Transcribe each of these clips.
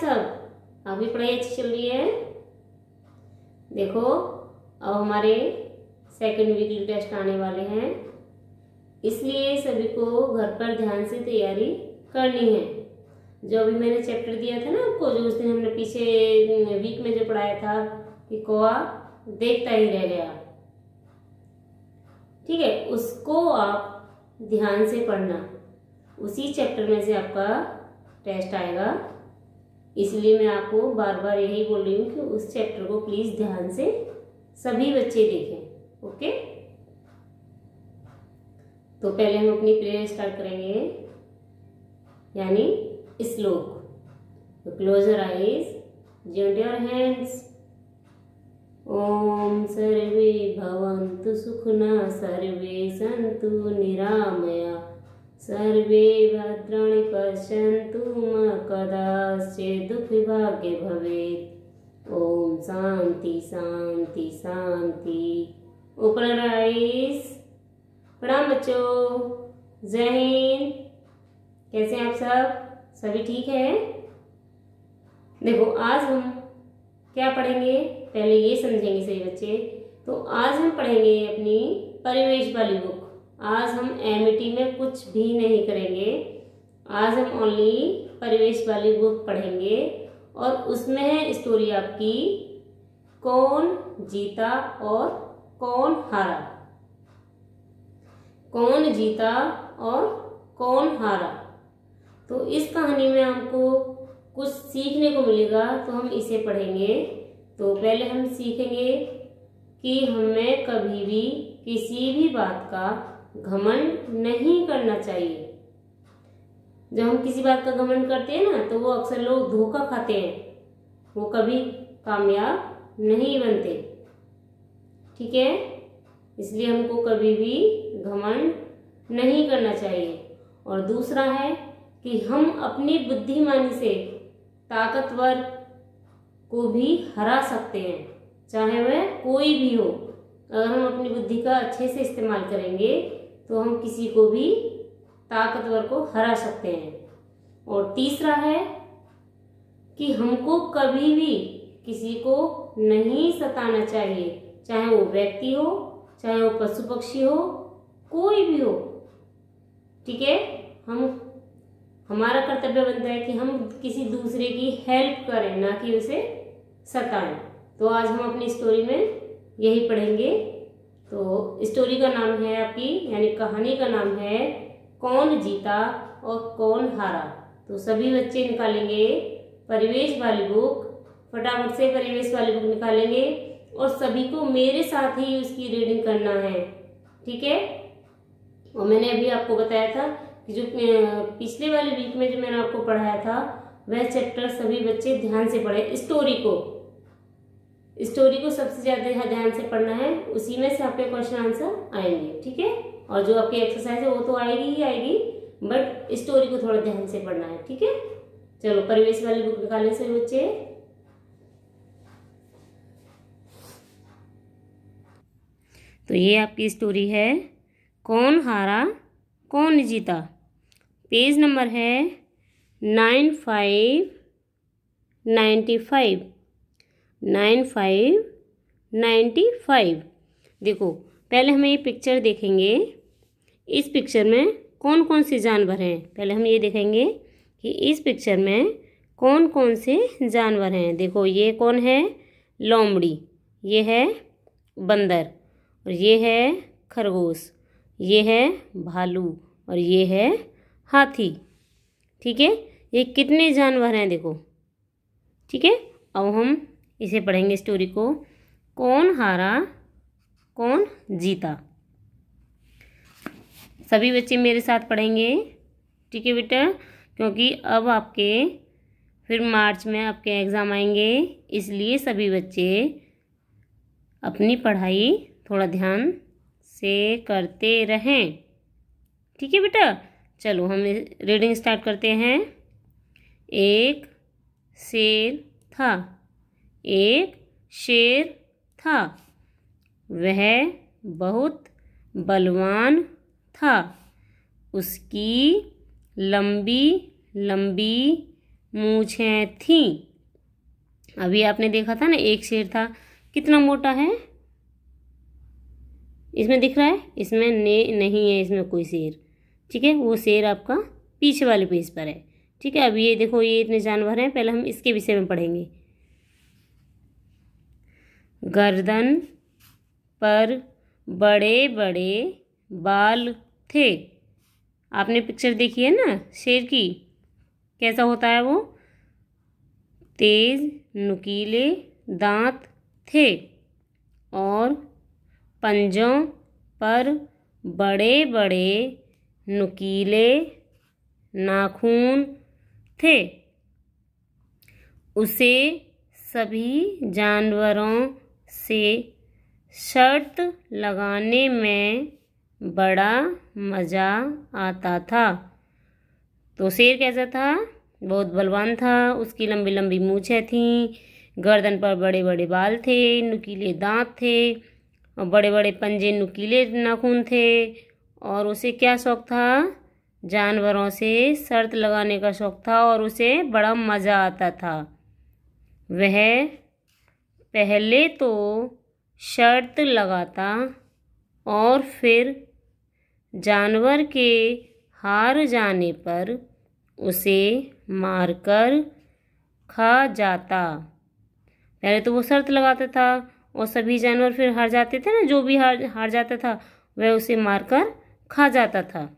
सब अभी पढ़ाई अच्छी चल रही है देखो अब हमारे सेकेंड वीकली टेस्ट आने वाले हैं इसलिए सभी को घर पर ध्यान से तैयारी करनी है जो अभी मैंने चैप्टर दिया था ना आपको जो उस दिन हमने पीछे वीक में जो पढ़ाया था कि कोआ देखता ही रह गया ठीक है उसको आप ध्यान से पढ़ना उसी चैप्टर में से आपका टेस्ट आएगा इसलिए मैं आपको बार बार यही बोल रही हूँ कि उस चैप्टर को प्लीज़ ध्यान से सभी बच्चे देखें ओके तो पहले हम अपनी प्रेयर स्टार्ट करेंगे यानी श्लोक तो close your eyes joint your hands ओम सर्वे भवंतु सुखना सर्वे संतु निरामया सर्वे भद्राणि पश्यन्तु म कदाश्चिदुःखविभागे भवेत् ॐ शान्ति शान्ति शान्ति उपनराइस राइस प्रणाम बच्चों जय हिंद कैसे हैं आप सब सभी ठीक है देखो आज हम क्या पढ़ेंगे पहले ये समझेंगे सभी बच्चे तो आज हम पढ़ेंगे अपनी परिवेश वाली बुक आज हम एम e में कुछ भी नहीं करेंगे आज हम ओनली परिवेश वाली बुक पढ़ेंगे और उसमें है स्टोरी आपकी कौन जीता और कौन हारा कौन जीता और कौन हारा तो इस कहानी में हमको कुछ सीखने को मिलेगा तो हम इसे पढ़ेंगे तो पहले हम सीखेंगे कि हमें कभी भी किसी भी बात का घमंड नहीं करना चाहिए जब हम किसी बात का घमंड करते हैं ना तो वो अक्सर लोग धोखा खाते हैं वो कभी कामयाब नहीं बनते ठीक है इसलिए हमको कभी भी घमंड नहीं करना चाहिए और दूसरा है कि हम अपनी बुद्धिमानी से ताकतवर को भी हरा सकते हैं चाहे वह कोई भी हो अगर हम अपनी बुद्धि का अच्छे से इस्तेमाल करेंगे तो हम किसी को भी ताकतवर को हरा सकते हैं और तीसरा है कि हमको कभी भी किसी को नहीं सताना चाहिए चाहे वो व्यक्ति हो चाहे वो पशु पक्षी हो कोई भी हो ठीक है हम हमारा कर्तव्य बनता है कि हम किसी दूसरे की हेल्प करें ना कि उसे सताएं तो आज हम अपनी स्टोरी में यही पढ़ेंगे तो स्टोरी का नाम है आपकी यानी कहानी का नाम है कौन जीता और कौन हारा तो सभी बच्चे निकालेंगे परिवेश वाली बुक फटाफट से परिवेश वाली बुक निकालेंगे और सभी को मेरे साथ ही उसकी रीडिंग करना है ठीक है और मैंने अभी आपको बताया था कि जो पिछले वाले वीक में जो मैंने आपको पढ़ाया था वह चैप्टर सभी बच्चे ध्यान से पढ़े स्टोरी को स्टोरी को सबसे ज़्यादा ध्यान से पढ़ना है उसी में से आपके क्वेश्चन आंसर आएंगे ठीक है और जो आपकी एक्सरसाइज है वो तो आएगी ही आएगी बट स्टोरी को थोड़ा ध्यान से पढ़ना है ठीक है चलो परिवेश वाली बुक निकालने से बच्चे तो ये आपकी स्टोरी है कौन हारा कौन जीता पेज नंबर है nine five ninety five nine five ninety five देखो पहले हम ये पिक्चर देखेंगे इस पिक्चर में कौन कौन से जानवर हैं पहले हम ये देखेंगे कि इस पिक्चर में कौन कौन से जानवर हैं देखो ये कौन है लोमड़ी ये है बंदर और ये है खरगोश ये है भालू और ये है हाथी ठीक है ये कितने जानवर हैं देखो ठीक है अब हम इसे पढ़ेंगे स्टोरी को कौन हारा कौन जीता सभी बच्चे मेरे साथ पढ़ेंगे ठीक है बेटा क्योंकि अब आपके फिर मार्च में आपके एग्ज़ाम आएंगे इसलिए सभी बच्चे अपनी पढ़ाई थोड़ा ध्यान से करते रहें ठीक है बेटा चलो हम रीडिंग स्टार्ट करते हैं एक शेर था एक शेर था वह बहुत बलवान था उसकी लंबी लंबी मूछें थीं अभी आपने देखा था ना एक शेर था कितना मोटा है इसमें दिख रहा है इसमें ने नहीं है इसमें कोई शेर ठीक है वो शेर आपका पीछे वाले पेज पर है ठीक है अब ये देखो ये इतने जानवर हैं पहले हम इसके विषय में पढ़ेंगे गर्दन पर बड़े बड़े बाल थे आपने पिक्चर देखी है ना शेर की कैसा होता है वो तेज नुकीले दांत थे और पंजों पर बड़े बड़े नुकीले नाखून थे उसे सभी जानवरों से शर्त लगाने में बड़ा मज़ा आता था तो शेर कैसा था बहुत बलवान था उसकी लंबी लंबी मूछें थीं गर्दन पर बड़े बड़े बाल थे नुकीले दांत थे और बड़े बड़े पंजे नुकीले नाखून थे और उसे क्या शौक़ था जानवरों से शर्त लगाने का शौक़ था और उसे बड़ा मज़ा आता था वह पहले तो शर्त लगाता और फिर जानवर के हार जाने पर उसे मारकर खा जाता पहले तो वो शर्त लगाता था और सभी जानवर फिर हार जाते थे ना जो भी हार हार जाता था वह उसे मारकर खा जाता था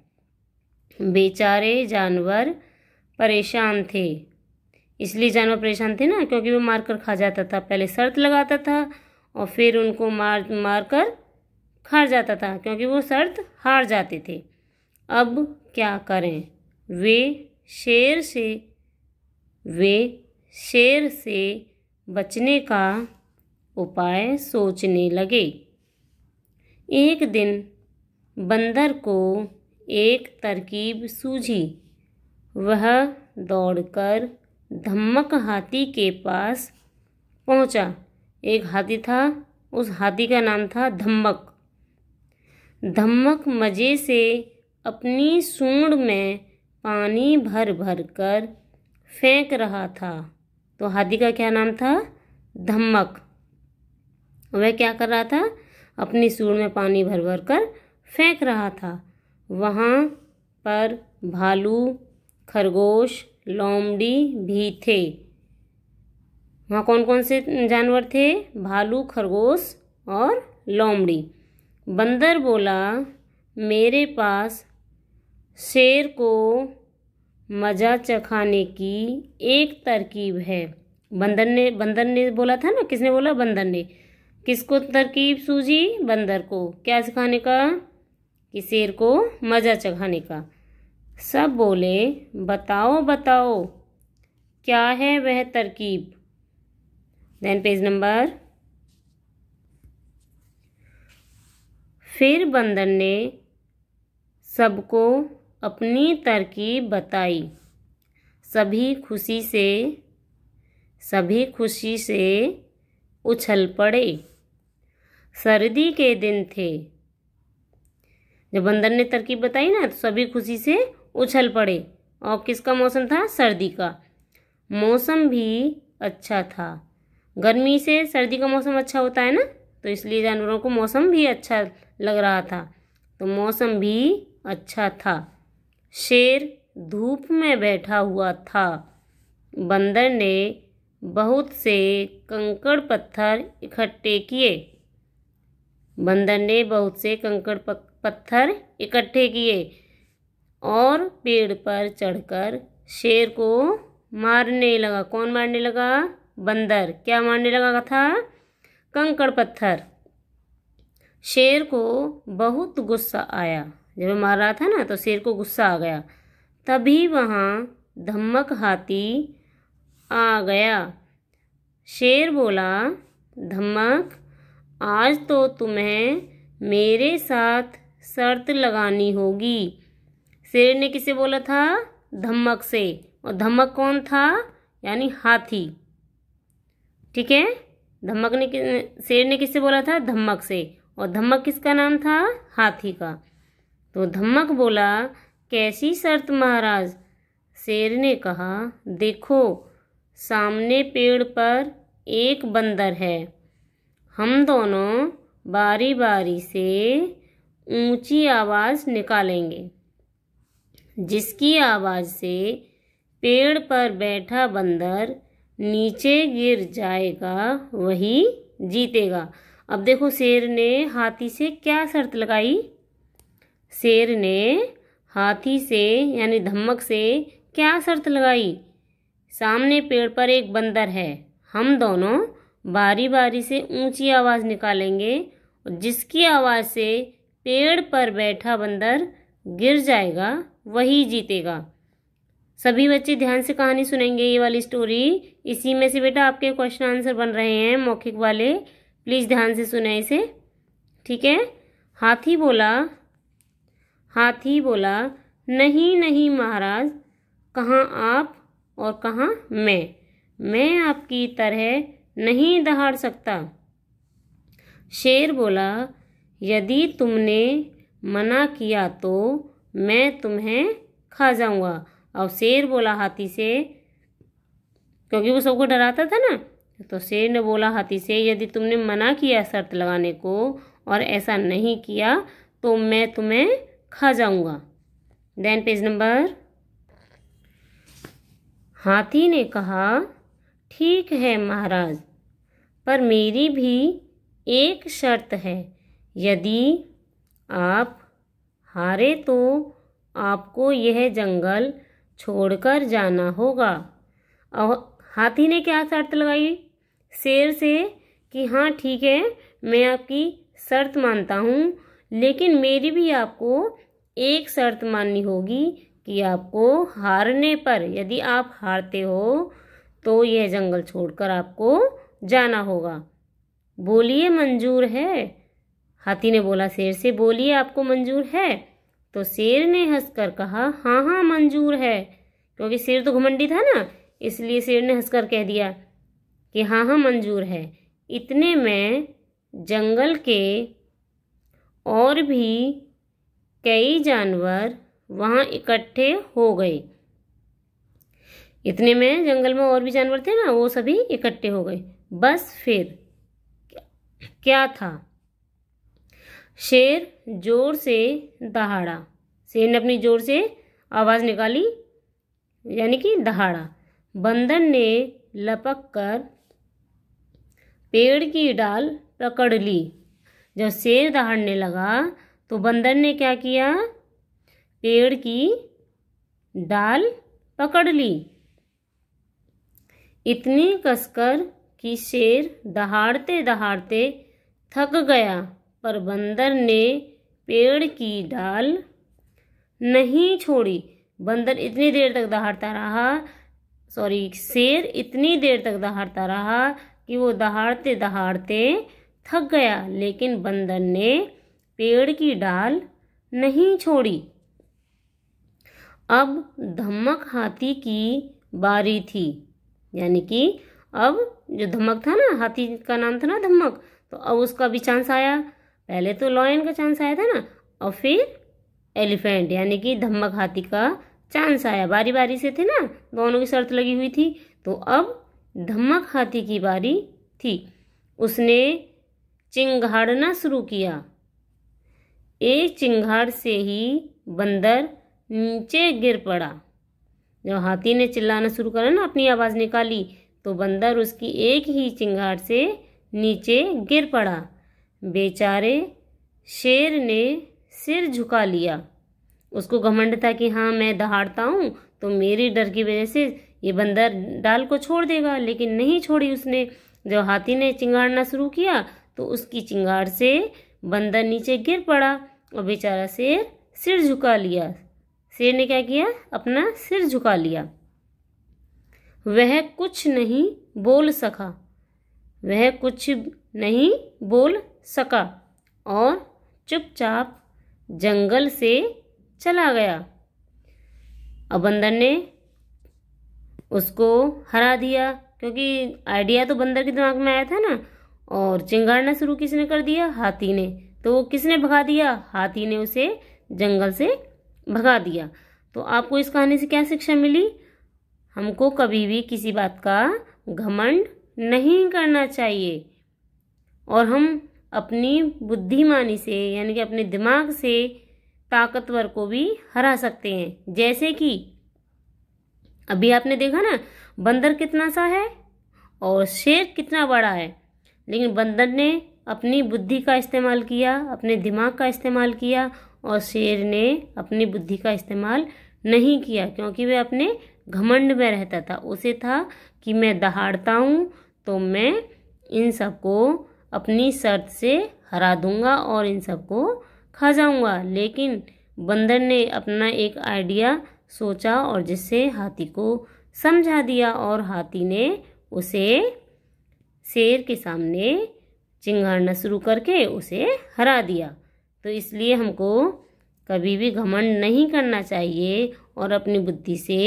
बेचारे जानवर परेशान थे इसलिए जानवर परेशान थे ना क्योंकि वो मार कर खा जाता था पहले शर्त लगाता था और फिर उनको मार मार कर खा जाता था क्योंकि वो शर्त हार जाते थे अब क्या करें वे शेर से वे शेर से बचने का उपाय सोचने लगे एक दिन बंदर को एक तरकीब सूझी वह दौड़कर धम्मक हाथी के पास पहुंचा एक हाथी था उस हाथी का नाम था धम्मक धम्मक मज़े से अपनी सूंड में पानी भर भर कर फेंक रहा था तो हाथी का क्या नाम था धम्मक वह क्या कर रहा था अपनी सूंड में पानी भर भर कर फेंक रहा था वहाँ पर भालू खरगोश लोमड़ी भी थे वहाँ कौन कौन से जानवर थे भालू खरगोश और लोमड़ी बंदर बोला मेरे पास शेर को मज़ा चखाने की एक तरकीब है बंदर ने बंदर ने बोला था ना किसने बोला बंदर ने किसको तरकीब सूझी बंदर को क्या सिखाने का कि शेर को मज़ा चखाने का सब बोले बताओ बताओ क्या है वह तरकीब देन पेज नंबर फिर बंदर ने सबको अपनी तरकीब बताई सभी खुशी से सभी खुशी से उछल पड़े सर्दी के दिन थे जब बंदर ने तरकीब बताई ना तो सभी खुशी से उछल पड़े और किसका मौसम था सर्दी का मौसम भी अच्छा था गर्मी से सर्दी का मौसम अच्छा होता है ना तो इसलिए जानवरों को मौसम भी अच्छा लग रहा था तो मौसम भी अच्छा था शेर धूप में बैठा हुआ था बंदर ने बहुत से कंकड़ पत्थर इकट्ठे किए बंदर ने बहुत से कंकड़ पत्थर इकट्ठे किए और पेड़ पर चढ़कर शेर को मारने लगा कौन मारने लगा बंदर क्या मारने लगा था कंकड़ पत्थर शेर को बहुत गुस्सा आया जब मार रहा था ना तो शेर को गुस्सा आ गया तभी वहाँ धमक हाथी आ गया शेर बोला धमक आज तो तुम्हें मेरे साथ शर्त लगानी होगी शेर ने किसे बोला था धमक से और धमक कौन था यानी हाथी ठीक है धमक ने शेर ने किसे बोला था धमक से और धमक किसका नाम था हाथी का तो धमक बोला कैसी शर्त महाराज शेर ने कहा देखो सामने पेड़ पर एक बंदर है हम दोनों बारी बारी से ऊंची आवाज़ निकालेंगे जिसकी आवाज़ से पेड़ पर बैठा बंदर नीचे गिर जाएगा वही जीतेगा अब देखो शेर ने हाथी से क्या शर्त लगाई शेर ने हाथी से यानी धमक से क्या शर्त लगाई सामने पेड़ पर एक बंदर है हम दोनों बारी बारी से ऊंची आवाज़ निकालेंगे जिसकी आवाज़ से पेड़ पर बैठा बंदर गिर जाएगा वही जीतेगा सभी बच्चे ध्यान से कहानी सुनेंगे ये वाली स्टोरी इसी में से बेटा आपके क्वेश्चन आंसर बन रहे हैं मौखिक वाले प्लीज़ ध्यान से सुने इसे ठीक है हाथी बोला हाथी बोला नहीं नहीं महाराज कहाँ आप और कहाँ मैं मैं आपकी तरह नहीं दहाड़ सकता शेर बोला यदि तुमने मना किया तो मैं तुम्हें खा जाऊंगा और शेर बोला हाथी से क्योंकि वो सबको डराता था ना तो शेर ने बोला हाथी से यदि तुमने मना किया शर्त लगाने को और ऐसा नहीं किया तो मैं तुम्हें खा जाऊंगा देन पेज नंबर हाथी ने कहा ठीक है महाराज पर मेरी भी एक शर्त है यदि आप हारे तो आपको यह जंगल छोड़कर जाना होगा और हाथी ने क्या शर्त लगाई शेर से कि हाँ ठीक है मैं आपकी शर्त मानता हूँ लेकिन मेरी भी आपको एक शर्त माननी होगी कि आपको हारने पर यदि आप हारते हो तो यह जंगल छोड़कर आपको जाना होगा बोलिए मंजूर है हाथी ने बोला शेर से बोलिए आपको मंजूर है तो शेर ने हंसकर कहा हाँ हाँ मंजूर है क्योंकि शेर तो घमंडी था ना इसलिए शेर ने हंसकर कह दिया कि हाँ हाँ मंजूर है इतने में जंगल के और भी कई जानवर वहाँ इकट्ठे हो गए इतने में जंगल में और भी जानवर थे ना वो सभी इकट्ठे हो गए बस फिर क्या था शेर जोर से दहाड़ा शेर ने अपनी जोर से आवाज़ निकाली यानी कि दहाड़ा बंदर ने लपक कर पेड़ की डाल पकड़ ली जब शेर दहाड़ने लगा तो बंदर ने क्या किया पेड़ की डाल पकड़ ली इतनी कसकर कि शेर दहाड़ते दहाड़ते थक गया पर बंदर ने पेड़ की डाल नहीं छोड़ी बंदर इतनी देर तक दहाड़ता रहा सॉरी शेर इतनी देर तक दहाड़ता रहा कि वो दहाड़ते दहाड़ते थक गया लेकिन बंदर ने पेड़ की डाल नहीं छोड़ी अब धमक हाथी की बारी थी यानी कि अब जो धमक था ना हाथी का नाम था ना धमक तो अब उसका भी चांस आया पहले तो लॉयन का चांस आया था ना और फिर एलिफेंट यानी कि धम्मक हाथी का चांस आया बारी बारी से थे ना दोनों की शर्त लगी हुई थी तो अब धम्मक हाथी की बारी थी उसने चिंगाड़ना शुरू किया एक चिंगाड़ से ही बंदर नीचे गिर पड़ा जब हाथी ने चिल्लाना शुरू करा ना अपनी आवाज़ निकाली तो बंदर उसकी एक ही चिंगाड़ से नीचे गिर पड़ा बेचारे शेर ने सिर झुका लिया उसको घमंड था कि हाँ मैं दहाड़ता हूँ तो मेरे डर की वजह से ये बंदर डाल को छोड़ देगा लेकिन नहीं छोड़ी उसने जब हाथी ने चिंगाड़ना शुरू किया तो उसकी चिंगाड़ से बंदर नीचे गिर पड़ा और बेचारा शेर सिर झुका लिया शेर ने क्या किया अपना सिर झुका लिया वह कुछ नहीं बोल सका वह कुछ नहीं बोल सका और चुपचाप जंगल से चला गया अब बंदर ने उसको हरा दिया क्योंकि आइडिया तो बंदर के दिमाग में आया था ना और चिंगारना शुरू किसने कर दिया हाथी ने तो वो किसने भगा दिया हाथी ने उसे जंगल से भगा दिया तो आपको इस कहानी से क्या शिक्षा मिली हमको कभी भी किसी बात का घमंड नहीं करना चाहिए और हम अपनी बुद्धिमानी से यानी कि अपने दिमाग से ताकतवर को भी हरा सकते हैं जैसे कि अभी आपने देखा ना बंदर कितना सा है और शेर कितना बड़ा है लेकिन बंदर ने अपनी बुद्धि का इस्तेमाल किया अपने दिमाग का इस्तेमाल किया और शेर ने अपनी बुद्धि का इस्तेमाल नहीं किया क्योंकि वह अपने घमंड में रहता था उसे था कि मैं दहाड़ता हूँ तो मैं इन सबको अपनी शर्त से हरा दूंगा और इन सबको खा जाऊंगा लेकिन बंदर ने अपना एक आइडिया सोचा और जिससे हाथी को समझा दिया और हाथी ने उसे शेर के सामने चिंगारना शुरू करके उसे हरा दिया तो इसलिए हमको कभी भी घमंड नहीं करना चाहिए और अपनी बुद्धि से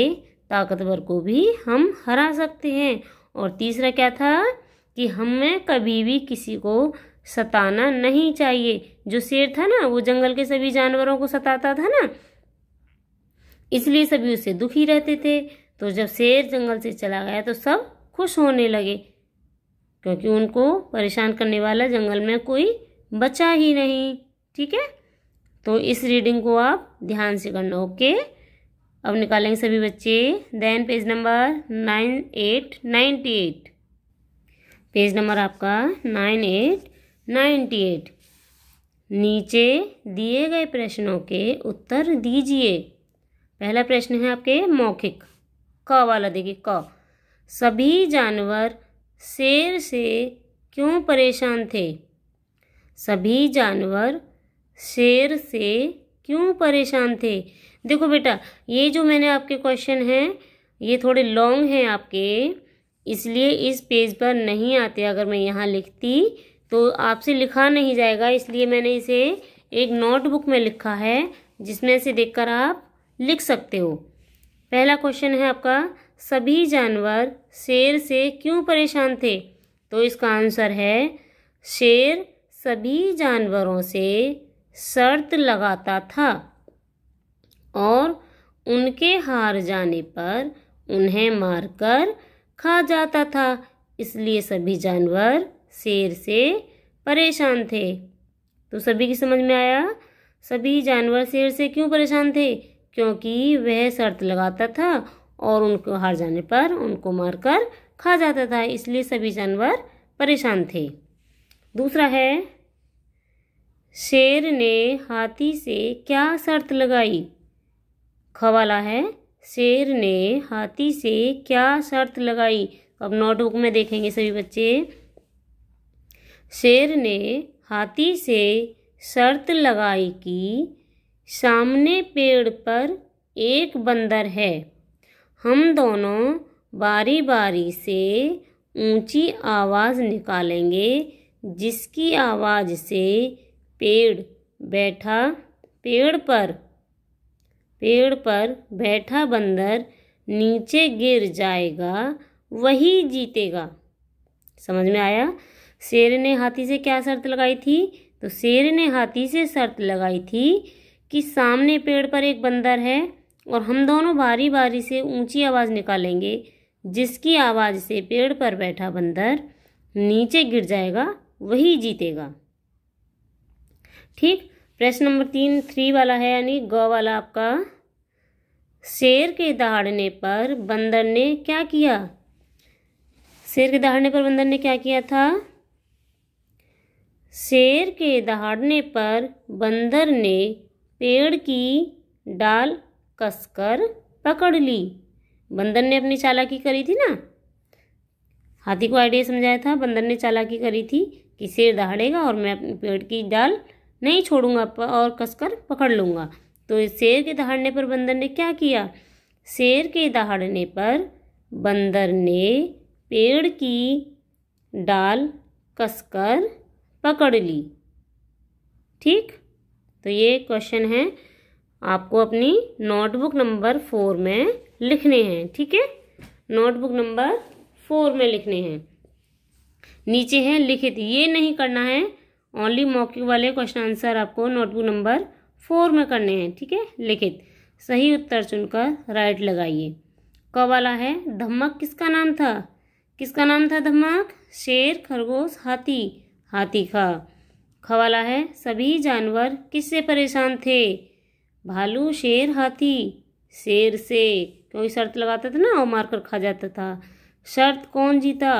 ताकतवर को भी हम हरा सकते हैं और तीसरा क्या था कि हमें कभी भी किसी को सताना नहीं चाहिए जो शेर था ना वो जंगल के सभी जानवरों को सताता था ना इसलिए सभी उससे दुखी रहते थे तो जब शेर जंगल से चला गया तो सब खुश होने लगे क्योंकि उनको परेशान करने वाला जंगल में कोई बचा ही नहीं ठीक है तो इस रीडिंग को आप ध्यान से करना ओके अब निकालेंगे सभी बच्चे then page number nine eight ninety eight page number आपका नाइन एट नाइन्टी एट नीचे दिए गए प्रश्नों के उत्तर दीजिए पहला प्रश्न है आपके मौखिक क वाला देखिए क सभी जानवर शेर से क्यों परेशान थे सभी जानवर शेर से क्यों परेशान थे देखो बेटा ये जो मैंने आपके क्वेश्चन हैं ये थोड़े लॉन्ग हैं आपके इसलिए इस पेज पर नहीं आते अगर मैं यहाँ लिखती तो आपसे लिखा नहीं जाएगा इसलिए मैंने इसे एक नोटबुक में लिखा है जिसमें से देखकर आप लिख सकते हो पहला क्वेश्चन है आपका सभी जानवर शेर से क्यों परेशान थे तो इसका आंसर है शेर सभी जानवरों से शर्त लगाता था और उनके हार जाने पर उन्हें मारकर खा जाता था इसलिए सभी जानवर शेर से परेशान थे तो सभी की समझ में आया सभी जानवर शेर से क्यों परेशान थे क्योंकि वह शर्त लगाता था और उनको हार जाने पर उनको मारकर खा जाता था इसलिए सभी जानवर परेशान थे दूसरा है शेर ने हाथी से क्या शर्त लगाई खवाला है शेर ने हाथी से क्या शर्त लगाई अब नोटबुक में देखेंगे सभी बच्चे शेर ने हाथी से शर्त लगाई कि सामने पेड़ पर एक बंदर है हम दोनों बारी बारी से ऊंची आवाज़ निकालेंगे जिसकी आवाज़ से पेड़ बैठा पेड़ पर पेड़ पर बैठा बंदर नीचे गिर जाएगा वही जीतेगा समझ में आया शेर ने हाथी से क्या शर्त लगाई थी तो शेर ने हाथी से शर्त लगाई थी कि सामने पेड़ पर एक बंदर है और हम दोनों बारी बारी से ऊंची आवाज़ निकालेंगे जिसकी आवाज़ से पेड़ पर बैठा बंदर नीचे गिर जाएगा वही जीतेगा ठीक प्रश्न नंबर तीन थ्री वाला है यानी ग वाला आपका शेर के दहाड़ने पर बंदर ने क्या किया शेर के दहाड़ने पर बंदर ने क्या किया था शेर के दहाड़ने पर बंदर ने पेड़ की डाल कसकर पकड़ ली बंदर ने अपनी चालाकी करी थी ना हाथी को आइडिया समझाया था बंदर ने चालाकी करी थी कि शेर दहाड़ेगा और मैं अपनी पेड़ की डाल नहीं छोड़ूंगा और कसकर पकड़ लूँगा तो शेर के दहाड़ने पर बंदर ने क्या किया शेर के दहाड़ने पर बंदर ने पेड़ की डाल कसकर पकड़ ली ठीक तो ये क्वेश्चन है आपको अपनी नोटबुक नंबर फोर में लिखने हैं ठीक है नोटबुक नंबर फोर में लिखने हैं नीचे है लिखित ये नहीं करना है ओनली मौके वाले क्वेश्चन आंसर आपको नोटबुक नंबर फोर में करने हैं ठीक है लिखित सही उत्तर चुनकर राइट लगाइए क वाला है धमक किसका नाम था किसका नाम था धमक शेर खरगोश हाथी हाथी खा खवाला है सभी जानवर किससे परेशान थे भालू शेर हाथी शेर से क्योंकि शर्त लगाता था ना और मारकर खा जाता था शर्त कौन जीता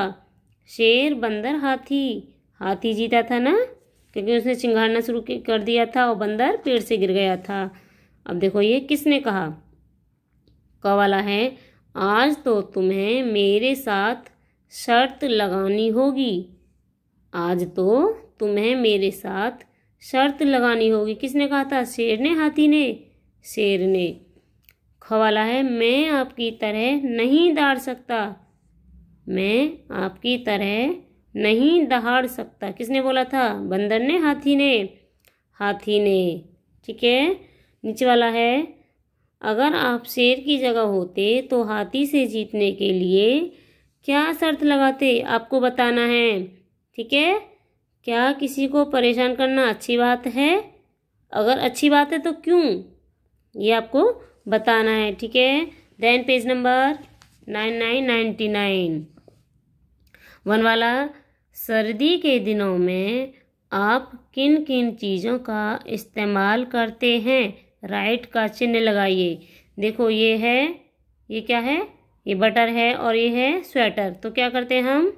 शेर बंदर हाथी हाथी जीता था ना क्योंकि उसने चिंगारना शुरू कर दिया था और बंदर पेड़ से गिर गया था अब देखो ये किसने कहा कवाला वाला है आज तो तुम्हें मेरे साथ शर्त लगानी होगी आज तो तुम्हें मेरे साथ शर्त लगानी होगी किसने कहा था शेर ने हाथी ने शेर ने खवाला है मैं आपकी तरह नहीं दाड़ सकता मैं आपकी तरह नहीं दहाड़ सकता किसने बोला था बंदर ने हाथी ने हाथी ने ठीक है नीचे वाला है अगर आप शेर की जगह होते तो हाथी से जीतने के लिए क्या शर्त लगाते आपको बताना है ठीक है क्या किसी को परेशान करना अच्छी बात है अगर अच्छी बात है तो क्यों ये आपको बताना है ठीक है then page number nine nine ninety nine one वाला सर्दी के दिनों में आप किन किन चीज़ों का इस्तेमाल करते हैं राइट का चिन्ह लगाइए देखो ये है ये क्या है ये बटर है और ये है स्वेटर तो क्या करते हैं हम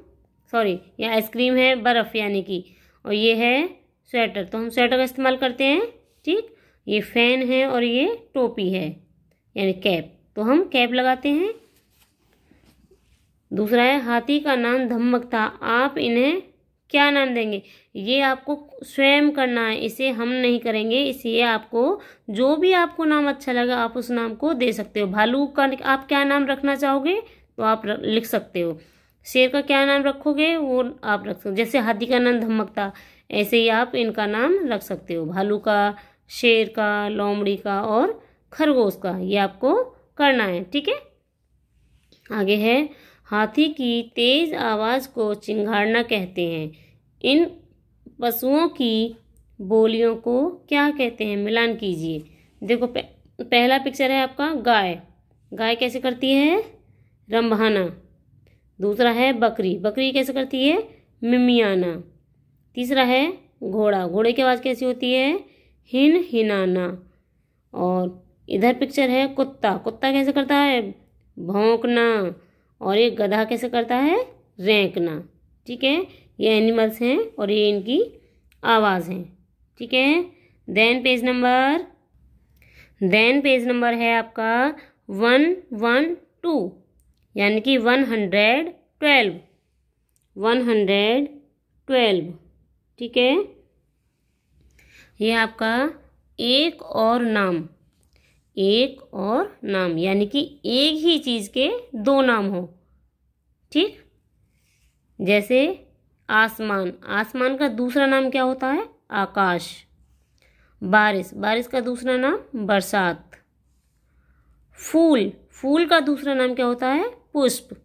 सॉरी यह आइसक्रीम है बर्फ़ यानी कि और ये है स्वेटर तो हम स्वेटर का इस्तेमाल करते हैं ठीक ये फ़ैन है और ये टोपी है यानी कैप तो हम कैप लगाते हैं दूसरा है हाथी का नाम धम्मक था आप इन्हें क्या नाम देंगे ये आपको स्वयं करना है इसे हम नहीं करेंगे इसलिए आपको जो भी आपको नाम अच्छा लगा आप उस नाम को दे सकते हो भालू का आप क्या नाम रखना चाहोगे तो आप लिख सकते हो शेर का क्या नाम रखोगे वो आप रख सकते जैसे हाथी का नाम धमक था ऐसे ही आप इनका नाम रख सकते हो भालू का शेर का लोमड़ी का और खरगोश का ये आपको करना है ठीक है आगे है हाथी की तेज़ आवाज़ को चिंगारना कहते हैं इन पशुओं की बोलियों को क्या कहते हैं मिलान कीजिए देखो पह, पहला पिक्चर है आपका गाय गाय कैसे करती है रंभाना दूसरा है बकरी बकरी कैसे करती है मिमियाना तीसरा है घोड़ा घोड़े की आवाज़ कैसी होती है हिन हिनाना और इधर पिक्चर है कुत्ता कुत्ता कैसे करता है भोंकना और ये गधा कैसे करता है रेंकना ठीक है ये एनिमल्स हैं और ये इनकी आवाज़ है ठीक है then page number then page number है आपका वन वन टू यानी कि one hundred twelve one hundred twelve ठीक है ये आपका एक और नाम एक और नाम यानी कि एक ही चीज़ के दो नाम हो ठीक जैसे आसमान आसमान का दूसरा नाम क्या होता है आकाश बारिश बारिश का दूसरा नाम बरसात फूल फूल का दूसरा नाम क्या होता है पुष्प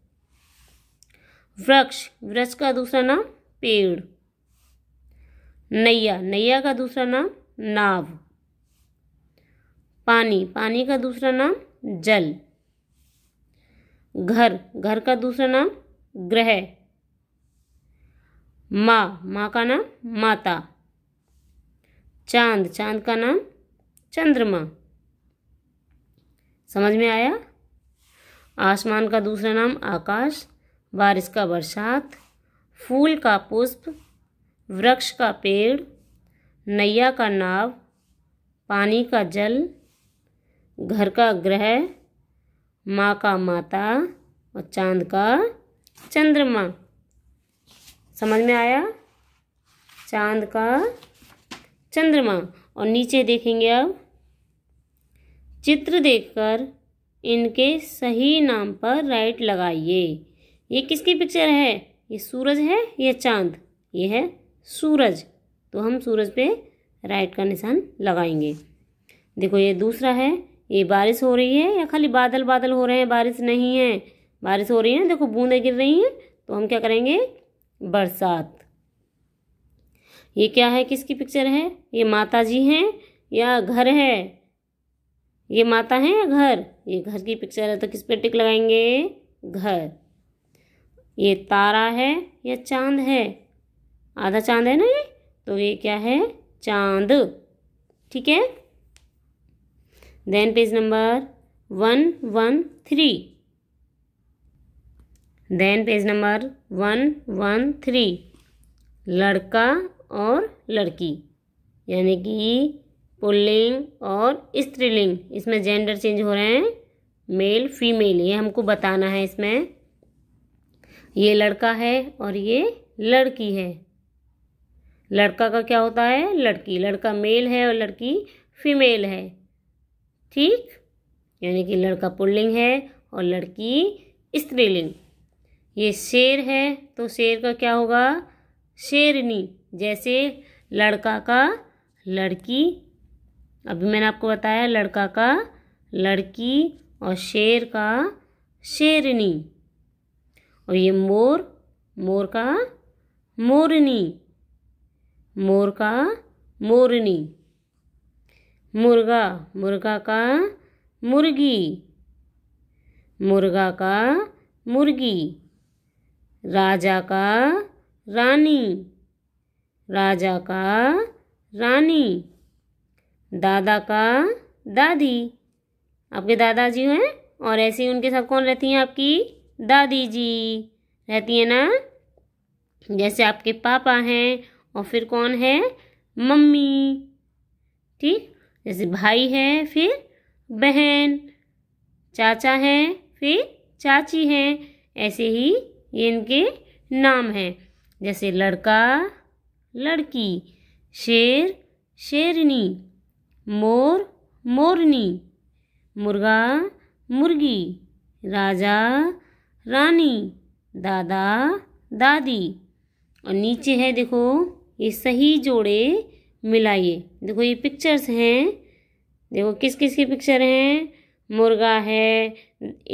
वृक्ष वृक्ष का दूसरा नाम पेड़ नैया नैया का दूसरा नाम नाव पानी पानी का दूसरा नाम जल घर घर का दूसरा नाम ग्रह माँ माँ का नाम माता चांद चांद का नाम चंद्रमा समझ में आया आसमान का दूसरा नाम आकाश बारिश का बरसात फूल का पुष्प वृक्ष का पेड़ नैया का नाव पानी का जल घर का ग्रह माँ का माता और चांद का चंद्रमा समझ में आया चांद का चंद्रमा और नीचे देखेंगे अब चित्र देखकर इनके सही नाम पर राइट लगाइए ये किसकी पिक्चर है ये सूरज है या चांद ये है सूरज तो हम सूरज पे राइट का निशान लगाएंगे देखो ये दूसरा है ये बारिश हो रही है या खाली बादल बादल हो रहे हैं बारिश नहीं है बारिश हो रही है देखो बूंदें गिर रही हैं तो हम क्या करेंगे बरसात ये क्या है किसकी पिक्चर है ये माता जी हैं या घर है ये माता है या घर ये घर की पिक्चर है तो किस पे टिक लगाएंगे घर ये तारा है या चांद है आधा चांद है ना ये तो ये क्या है चांद ठीक है then page number one one three then page number one one three लड़का और लड़की यानी कि पुल्लिंग और स्त्रीलिंग इसमें जेंडर चेंज हो रहे हैं मेल फीमेल ये हमको बताना है इसमें ये लड़का है और ये लड़की है लड़का का क्या होता है लड़की लड़का मेल है और लड़की फीमेल है ठीक यानी कि लड़का पुल्लिंग है और लड़की स्त्रीलिंग ये शेर है तो शेर का क्या होगा शेरनी जैसे लड़का का लड़की अभी मैंने आपको बताया लड़का का लड़की और शेर का शेरनी और ये मोर मोर का मोरनी मोर का मोरनी मुर्गा मुर्गा का मुर्गी मुर्गा का मुर्गी राजा का रानी राजा का रानी दादा का दादी आपके दादाजी हैं और ऐसे ही उनके साथ कौन रहती हैं आपकी दादी जी रहती है ना जैसे आपके पापा हैं और फिर कौन है मम्मी ठीक जैसे भाई है फिर बहन चाचा है फिर चाची है ऐसे ही इनके नाम हैं जैसे लड़का लड़की शेर शेरनी मोर मोरनी मुर्गा मुर्गी राजा रानी दादा दादी और नीचे है देखो ये सही जोड़े मिलाइए देखो ये पिक्चर्स हैं देखो किस किस की पिक्चर हैं मुर्गा है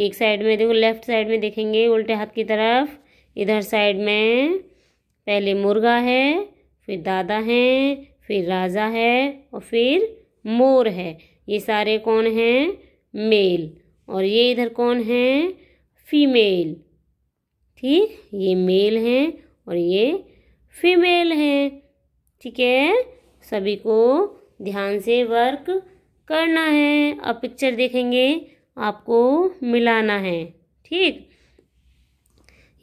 एक साइड में देखो लेफ्ट साइड में देखेंगे उल्टे हाथ की तरफ इधर साइड में पहले मुर्गा है फिर दादा हैं फिर राजा है और फिर मोर है ये सारे कौन हैं मेल और ये इधर कौन हैं फीमेल ठीक ये मेल हैं और ये फीमेल हैं ठीक है सभी को ध्यान से वर्क करना है अब पिक्चर देखेंगे आपको मिलाना है ठीक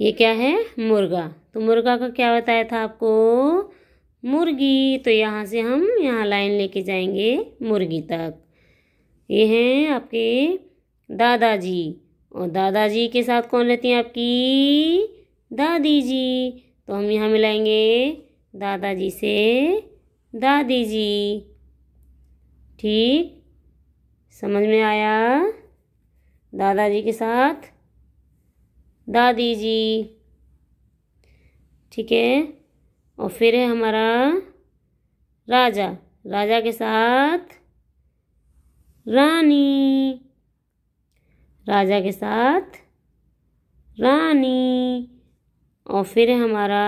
ये क्या है मुर्गा तो मुर्गा का क्या बताया था आपको मुर्गी तो यहाँ से हम यहाँ लाइन लेके जाएंगे मुर्गी तक ये हैं आपके दादाजी और दादाजी के साथ कौन रहती हैं आपकी दादी जी तो हम यहाँ मिलाएंगे दादाजी से दादी जी ठीक समझ में आया दादाजी के साथ दादी जी ठीक है और फिर है हमारा राजा राजा के साथ रानी राजा के साथ रानी और फिर है हमारा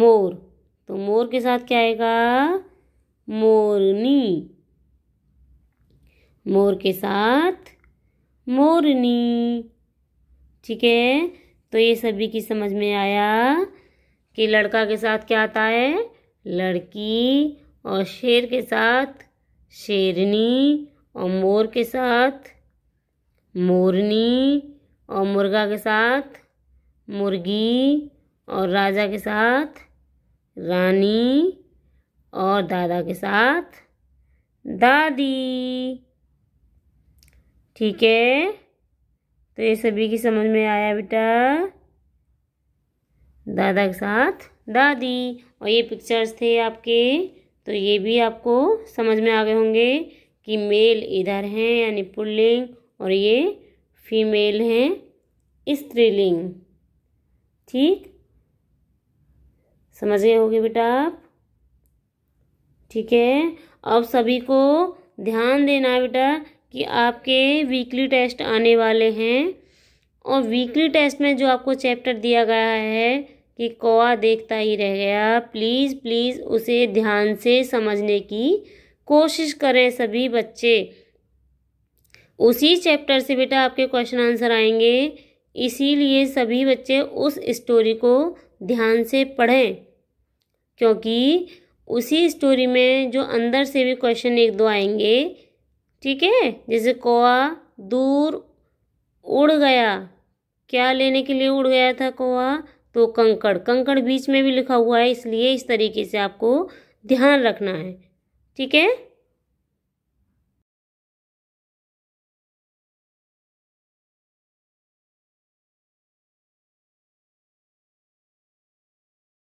मोर तो मोर के साथ क्या आएगा मोरनी मोर के साथ मोरनी ठीक है तो ये सभी की समझ में आया कि लड़का के साथ क्या आता है लड़की और शेर के साथ शेरनी और मोर के साथ मोरनी और मुर्गा के साथ मुर्गी और राजा के साथ रानी और दादा के साथ दादी ठीक है तो ये सभी की समझ में आया बेटा दादा के साथ दादी और ये पिक्चर्स थे आपके तो ये भी आपको समझ में आ गए होंगे कि मेल इधर हैं यानी पुल्लिंग और ये फीमेल हैं स्त्रीलिंग ठीक समझ गए होगे बेटा आप ठीक है अब सभी को ध्यान देना है बेटा कि आपके वीकली टेस्ट आने वाले हैं और वीकली टेस्ट में जो आपको चैप्टर दिया गया है कि कौआ देखता ही रह गया प्लीज़ प्लीज़ उसे ध्यान से समझने की कोशिश करें सभी बच्चे उसी चैप्टर से बेटा आपके क्वेश्चन आंसर आएंगे इसीलिए सभी बच्चे उस स्टोरी को ध्यान से पढ़ें क्योंकि उसी स्टोरी में जो अंदर से भी क्वेश्चन एक दो आएंगे ठीक है जैसे कौआ दूर उड़ गया क्या लेने के लिए उड़ गया था कौआ तो कंकड़ कंकड़ बीच में भी लिखा हुआ है इसलिए इस तरीके से आपको ध्यान रखना है ठीक है